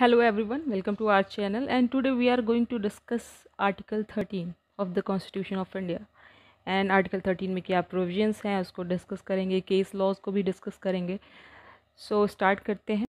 hello everyone welcome to our channel and today we are going to discuss article 13 of the constitution of india and article 13 में क्या provisions हैं उसको discuss करेंगे case laws को भी discuss करेंगे so start करते हैं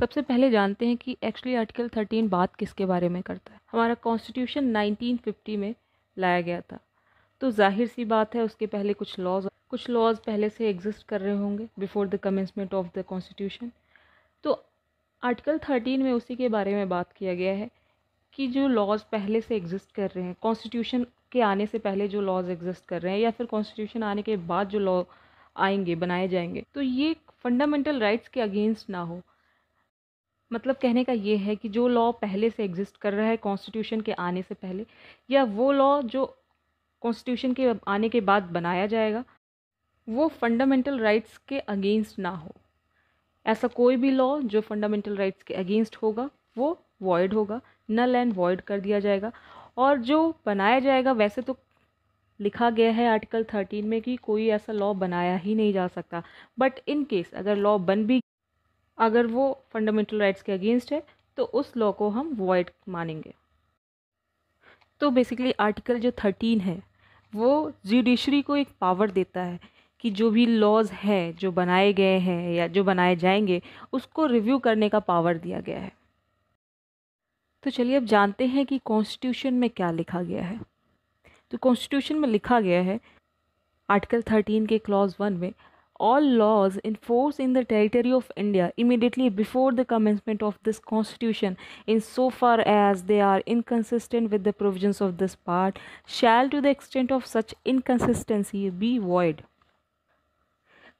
सबसे पहले जानते हैं कि एक्चुअली आर्टिकल 13 बात किसके बारे में करता है हमारा कॉन्स्टिट्यूशन 1950 में लाया गया था तो जाहिर सी बात है उसके पहले कुछ लॉज कुछ लॉज पहले से एग्जिस्ट कर रहे होंगे before the commencement of the constitution तो आर्टिकल थर्टीन में उसी के बारे में बात किया गया है कि जो लॉज पहले से एग्जिस्ट कर रहे हैं कॉन्स्टिट्यूशन के आने से पहले जो लॉज एग्जिस्ट कर रहे हैं या फिर कॉन्स्टिट्यूशन आने के बाद जो लॉ आएंगे बनाए जाएंगे तो ये फंडामेंटल राइट्स के अगेंस्ट ना हो मतलब कहने का ये है कि जो लॉ पहले से एग्जिस्ट कर रहा है कॉन्स्टिट्यूशन के आने से पहले या वो लॉ जो कॉन्स्टिट्यूशन के आने के बाद बनाया जाएगा वो फंडामेंटल राइट्स के अगेंस्ट ना हो ऐसा कोई भी लॉ जो फंडामेंटल राइट्स के अगेंस्ट होगा वो वॉइड होगा नल एंड वॉइड कर दिया जाएगा और जो बनाया जाएगा वैसे तो लिखा गया है आर्टिकल थर्टीन में कि कोई ऐसा लॉ बनाया ही नहीं जा सकता बट इन केस अगर लॉ बन भी अगर वो फंडामेंटल राइट्स के अगेंस्ट है तो उस लॉ को हम वॉइड मानेंगे तो बेसिकली आर्टिकल जो थर्टीन है वो जुडिशरी को एक पावर देता है कि जो भी लॉज है जो बनाए गए हैं या जो बनाए जाएंगे उसको रिव्यू करने का पावर दिया गया है तो चलिए अब जानते हैं कि कॉन्स्टिट्यूशन में क्या लिखा गया है तो कॉन्स्टिट्यूशन में लिखा गया है आर्टिकल थर्टीन के क्लॉज वन में all laws in force in the territory of India immediately before the commencement of this constitution in so far as they are inconsistent with the provision of this part shall to the extent of such inconsistency be void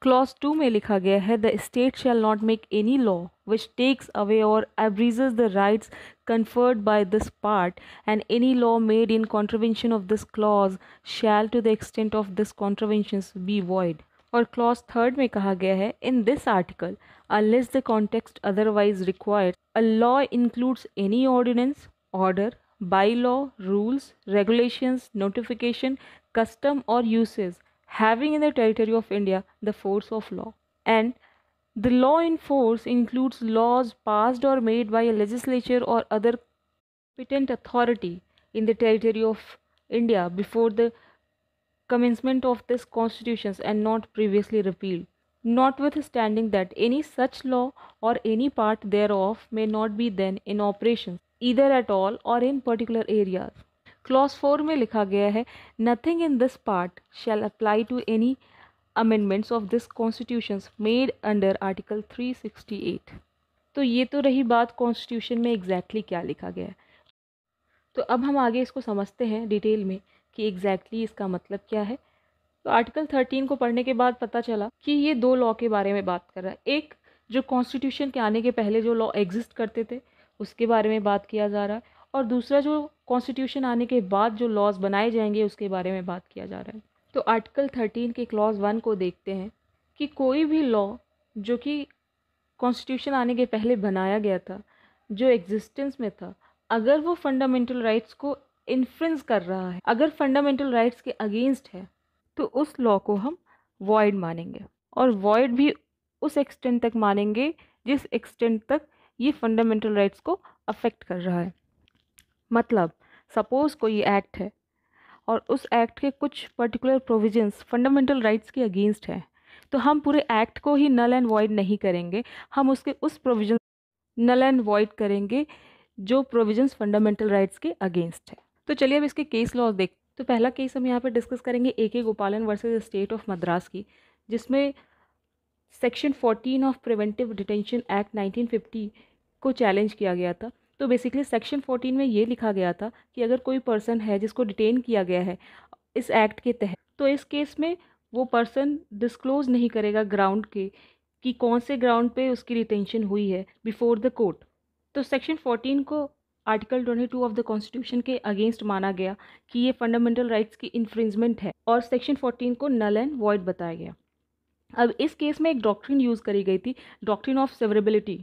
clause two में लिखा गया है the state shall not make any law which takes away or abridges the rights conferred by this part and any law made in contravention of this clause shall to the extent of this contraventions be void और clause third में कहा गया है in this article unless the context otherwise required a law includes any ordinance order by law rules regulations notification custom or usage having in the territory of India the force of law. And the law in force includes laws passed or made by a legislature or other competent authority in the territory of India before the commencement of this Constitution and not previously repealed notwithstanding that any such law or any part thereof may not be then in operation either at all or in particular areas clause four में लिखा गया है nothing in this part shall apply to any amendments of this constitution made under article three sixty eight तो ये तो रही बात constitution में एग्जैक्टली exactly क्या लिखा गया है तो अब हम आगे इसको समझते हैं डिटेल में कि एग्जैक्टली exactly इसका मतलब क्या है तो आर्टिकल थर्टीन को पढ़ने के बाद पता चला कि ये दो लॉ के बारे में बात कर रहा है एक जो कॉन्स्टिट्यूशन के आने के पहले जो लॉ एग्जिस्ट करते थे उसके बारे में बात किया जा रहा है और दूसरा जो कॉन्स्टिट्यूशन आने के बाद जो लॉज बनाए जाएंगे उसके बारे में बात किया जा रहा है तो आर्टिकल थर्टीन के क्लॉज वन को देखते हैं कि कोई भी लॉ जो कि कॉन्स्टिट्यूशन आने के पहले बनाया गया था जो एग्जिस्टेंस में था अगर वो फंडामेंटल राइट्स को इन्फ्रेंस कर रहा है अगर फंडामेंटल राइट्स के अगेंस्ट है तो उस लॉ को हम वॉइड मानेंगे और वॉइड भी उस एक्सटेंट तक मानेंगे जिस एक्सटेंट तक ये फंडामेंटल राइट्स को अफेक्ट कर रहा है मतलब सपोज कोई एक्ट है और उस एक्ट के कुछ पर्टिकुलर प्रोविजंस फंडामेंटल राइट्स के अगेंस्ट हैं तो हम पूरे एक्ट को ही नल एंड वॉइड नहीं करेंगे हम उसके उस प्रोविजन नल एंड वॉइड करेंगे जो प्रोविजंस फंडामेंटल राइट्स के अगेंस्ट है तो चलिए अब इसके केस लॉज देख तो पहला केस हम यहाँ पर डिस्कस करेंगे ए के गोपालन वर्सेज स्टेट ऑफ मद्रास की जिसमें section 14 of preventive detention act 1950 को चैलेंज किया गया था तो बेसिकली सेक्शन फोर्टीन में ये लिखा गया था कि अगर कोई पर्सन है जिसको डिटेन किया गया है इस एक्ट के तहत तो इस केस में वो पर्सन डिस्क्लोज नहीं करेगा ग्राउंड के कि कौन से ग्राउंड पे उसकी रिटेंशन हुई है बिफोर द कोर्ट तो सेक्शन फोर्टीन को article twenty two of the constitution के अगेंस्ट माना गया कि ये फंडामेंटल राइट्स की इन्फ्रिंजमेंट है और सेक्शन फोर्टीन को नल एंड वॉइड बताया गया अब इस केस में एक डॉक्ट्रिन यूज़ करी गई थी डॉक्ट्रिन ऑफ सेवरेबिलिटी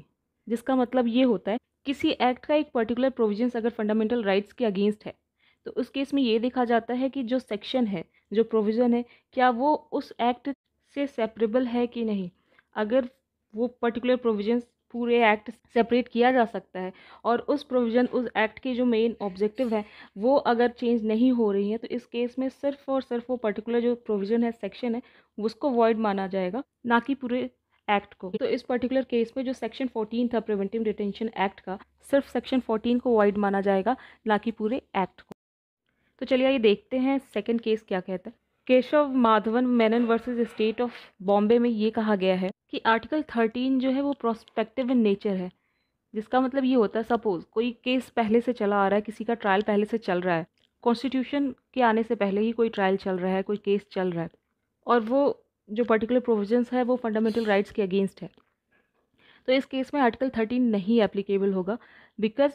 जिसका मतलब ये होता है किसी एक्ट का एक पर्टिकुलर प्रोविजंस अगर फंडामेंटल राइट्स के अगेंस्ट है तो उस केस में ये देखा जाता है कि जो सेक्शन है जो प्रोविज़न है क्या वो उस एक्ट से सेपरेबल है कि नहीं अगर वो पर्टिकुलर प्रोविजंस पूरे एक्ट सेपरेट किया जा सकता है और उस प्रोविज़न उस एक्ट के जो मेन ऑब्जेक्टिव है वो अगर चेंज नहीं हो रही है तो इस केस में सिर्फ और सिर्फ वो पर्टिकुलर जो प्रोविज़न है सेक्शन है उसको वॉइड माना जाएगा ना कि पूरे एक्ट को तो इस पर्टिकुलर केस में जो सेक्शन फोर्टीन था प्रिवेंटिव डिटेंशन एक्ट का सिर्फ सेक्शन फोर्टीन को वाइड माना जाएगा ना कि पूरे एक्ट को तो चलिए आइए देखते हैं सेकेंड केस क्या कहता है Keshav Madhavan Menon versus state of Bombay में ये कहा गया है कि आर्टिकल थर्टीन जो है वो प्रोस्पेक्टिव इन नेचर है जिसका मतलब ये होता है सपोज कोई केस पहले से चला आ रहा है किसी का ट्रायल पहले से चल रहा है कॉन्स्टिट्यूशन के आने से पहले ही कोई ट्रायल चल रहा है कोई केस चल रहा है और वो जो पर्टिकुलर प्रोविजंस तो है वो फंडामेंटल राइट्स के अगेंस्ट है तो इस केस में आर्टिकल थर्टीन नहीं एप्लीकेबल होगा बिकॉज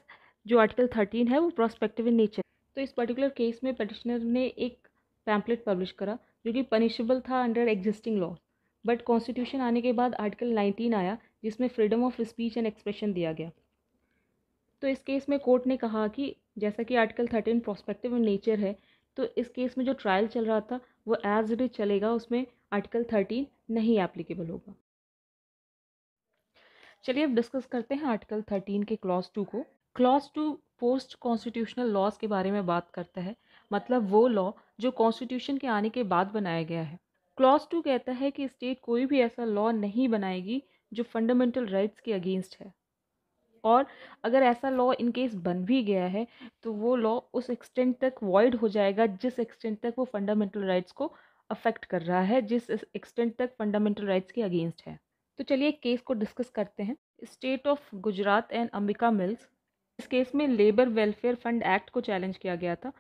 जो आर्टिकल थर्टीन है वो प्रोस्पेक्टिव इन नेचर तो इस पर्टिकुलर केस में पटिशनर ने एक पैम्पलेट पब्लिश करा जो कि पनिशेबल था under existing law but constitution आने के बाद आर्टिकल नाइनटीन आया जिसमें freedom of speech and expression दिया गया तो इस केस में कोर्ट ने कहा कि जैसा कि article thirteen prospective in nature है तो इस केस में जो ट्रायल चल रहा था वो एज इट इज चलेगा उसमें आर्टिकल थर्टीन नहीं एप्लीकेबल होगा चलिए अब डिस्कस करते हैं आर्टिकल थर्टीन के क्लॉज टू को clause two post constitutional laws के बारे में बात करता है मतलब वो लॉ जो कॉन्स्टिट्यूशन के आने के बाद बनाया गया है क्लॉज टू कहता है कि स्टेट कोई भी ऐसा लॉ नहीं बनाएगी जो फंडामेंटल राइट्स के अगेंस्ट है और अगर ऐसा लॉ इन केस बन भी गया है तो वो लॉ उस एक्सटेंट तक वॉइड हो जाएगा जिस एक्सटेंट तक वो फंडामेंटल राइट्स को अफेक्ट कर रहा है जिस एक्सटेंट तक फंडामेंटल राइट्स के अगेंस्ट है तो चलिए एक केस को डिस्कस करते हैं state of Gujarat and Ambika mills इस केस में लेबर वेलफेयर फंड एक्ट को चैलेंज किया गया था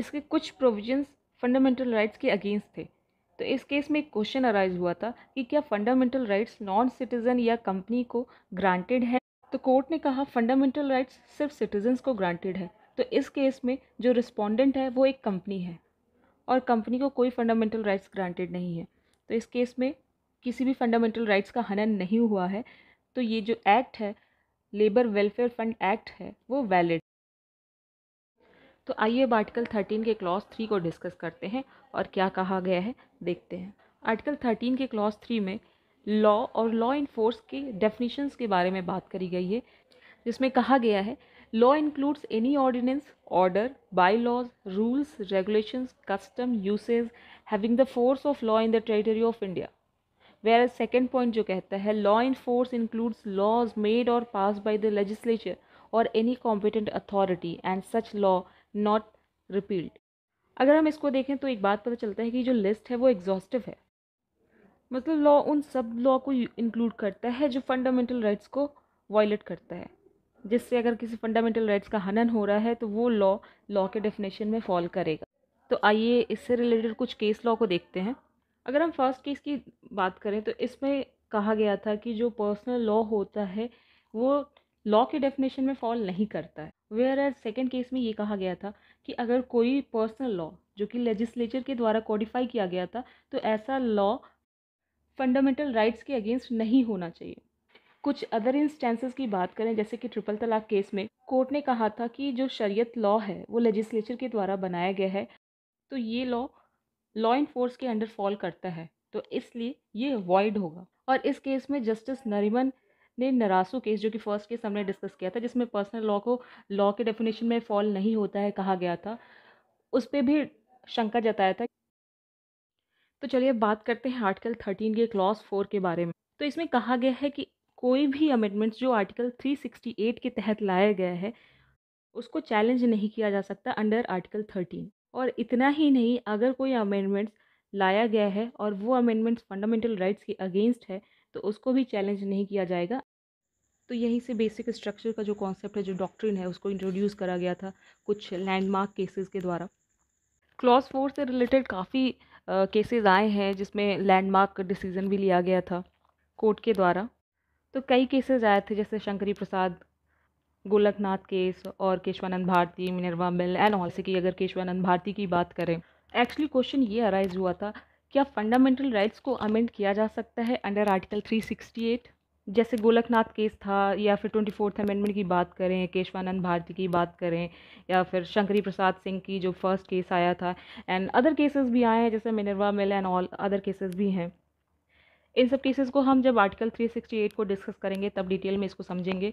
इसके कुछ प्रोविजंस फंडामेंटल राइट्स के अगेंस्ट थे तो इस केस में एक क्वेश्चन अराइज हुआ था कि क्या फंडामेंटल राइट्स नॉन सिटीजन या कंपनी को ग्रांटेड है तो कोर्ट ने कहा फंडामेंटल राइट्स सिर्फ सिटीजन्स को ग्रांटेड है तो इस केस में जो रिस्पोंडेंट है वो एक कंपनी है और कंपनी को कोई फंडामेंटल राइट्स ग्रांटेड नहीं है तो इस केस में किसी भी फंडामेंटल राइट्स का हनन नहीं हुआ है तो ये जो एक्ट है लेबर वेलफेयर फंड एक्ट है वो वैलिड तो आइए अब आर्टिकल थर्टीन के क्लॉज थ्री को डिस्कस करते हैं और क्या कहा गया है देखते हैं आर्टिकल थर्टीन के क्लॉज थ्री में लॉ और लॉ इन्फोर्स के डेफिनेशंस के बारे में बात करी गई है जिसमें कहा गया है law includes any ordinance order by laws rules regulation custom usage having the force of law in the territory of India where second point जो कहता है law in force includes laws made और पास बाई द लेजिस्लेचर और any competent authority and such law not repealed अगर हम इसको देखें तो एक बात पता चलता है कि जो लिस्ट है वो एग्जॉस्टिव है मतलब लॉ उन सब लॉ को इंक्लूड करता है जो फंडामेंटल राइट्स को वॉयलेट करता है जिससे अगर किसी फंडामेंटल राइट्स का हनन हो रहा है तो वो लॉ लॉ के डेफिनेशन में फॉल करेगा तो आइए इससे रिलेटेड कुछ केस लॉ को देखते हैं अगर हम फर्स्ट केस की बात करें तो इसमें कहा गया था कि जो पर्सनल लॉ होता है वो लॉ के डेफिनेशन में फॉल नहीं करता है वेयर एज सेकेंड केस में ये कहा गया था कि अगर कोई पर्सनल लॉ जो कि लेजिस्लेचर के द्वारा कॉडिफाई किया गया था तो ऐसा लॉ फंडामेंटल राइट्स के अगेंस्ट नहीं होना चाहिए कुछ अदर इंस्टेंसेस की बात करें जैसे कि ट्रिपल तलाक केस में कोर्ट ने कहा था कि जो शरीयत लॉ है वो लेजिस्लेचर के द्वारा बनाया गया है तो ये लॉ लॉ इन्फोर्स के अंडर फॉल करता है तो इसलिए ये वॉइड होगा और इस केस में जस्टिस नरिमन ने नरासू केस जो कि फर्स्ट केस हमने डिस्कस किया था जिसमें पर्सनल लॉ को लॉ के डेफिनेशन में फॉल नहीं होता है कहा गया था उस पर भी शंका जताया था तो चलिए बात करते हैं आर्टिकल थर्टीन के क्लॉज फोर के बारे में तो इसमें कहा गया है कि कोई भी अमेंडमेंट्स जो आर्टिकल 368 के तहत लाया गया है उसको चैलेंज नहीं किया जा सकता अंडर आर्टिकल 13 और इतना ही नहीं अगर कोई अमेंडमेंट्स लाया गया है और वो अमेंडमेंट्स फंडामेंटल राइट्स के अगेंस्ट है तो उसको भी चैलेंज नहीं किया जाएगा तो यहीं से बेसिक स्ट्रक्चर का जो कॉन्सेप्ट है जो डॉक्ट्रिन है उसको इंट्रोड्यूस करा गया था कुछ लैंडमार्क केसेस के द्वारा क्लॉज फोर से रिलेटेड काफ़ी केसेस आए हैं जिसमें लैंडमार्क डिसीजन भी लिया गया था कोर्ट के द्वारा तो कई केसेस आए थे जैसे शंकरी प्रसाद गोलकनाथ केस और Kesavananda Bharati Minerva mill and all से कि अगर केशवानंद भारती की बात करें एक्चुअली क्वेश्चन ये अराइज हुआ था क्या फंडामेंटल राइट्स को अमेंड किया जा सकता है अंडर आर्टिकल 368 जैसे गोलकनाथ केस था या फिर ट्वेंटी फोर्थ अमेंडमेंट की बात करें केशवानंद भारती की बात करें या फिर शंकरी प्रसाद सिंह की जो फर्स्ट केस आया था एंड अदर केसेस भी आए हैं जैसे Minerva mill and all other cases भी हैं इन सब केसेस को हम जब आर्टिकल 368 को डिस्कस करेंगे तब डिटेल में इसको समझेंगे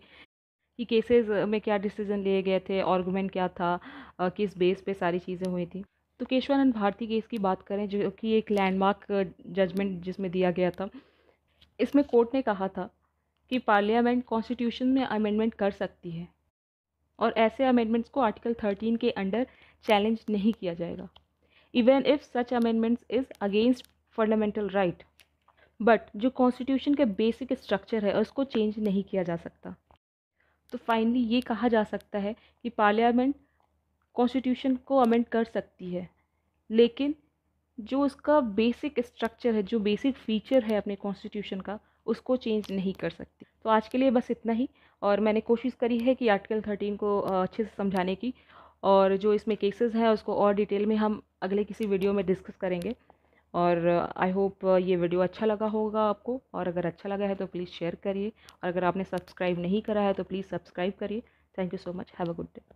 कि केसेस में क्या डिसीजन लिए गए थे आर्गूमेंट क्या था किस बेस पे सारी चीज़ें हुई थी तो केशवानंद भारती केस की बात करें जो कि एक लैंडमार्क जजमेंट जिसमें दिया गया था इसमें कोर्ट ने कहा था कि पार्लियामेंट कॉन्स्टिट्यूशन में अमेंडमेंट कर सकती है और ऐसे अमेंडमेंट्स को आर्टिकल थर्टीन के अंडर चैलेंज नहीं किया जाएगा even if such amendments is against fundamental right but जो कॉन्स्टिट्यूशन का बेसिक स्ट्रक्चर है उसको चेंज नहीं किया जा सकता तो फाइनली ये कहा जा सकता है कि पार्लियामेंट कॉन्स्टिट्यूशन को अमेंड कर सकती है लेकिन जो उसका बेसिक स्ट्रक्चर है जो बेसिक फीचर है अपने कॉन्स्टिट्यूशन का उसको चेंज नहीं कर सकती तो आज के लिए बस इतना ही और मैंने कोशिश करी है कि आर्टिकल थर्टीन को अच्छे से समझाने की और जो इसमें केसेस हैं उसको और डिटेल में हम अगले किसी वीडियो में डिस्कस करेंगे और आई होप ये वीडियो अच्छा लगा होगा आपको और अगर अच्छा लगा है तो प्लीज़ शेयर करिए और अगर आपने सब्सक्राइब नहीं करा है तो प्लीज़ सब्सक्राइब करिए thank you so much have a good day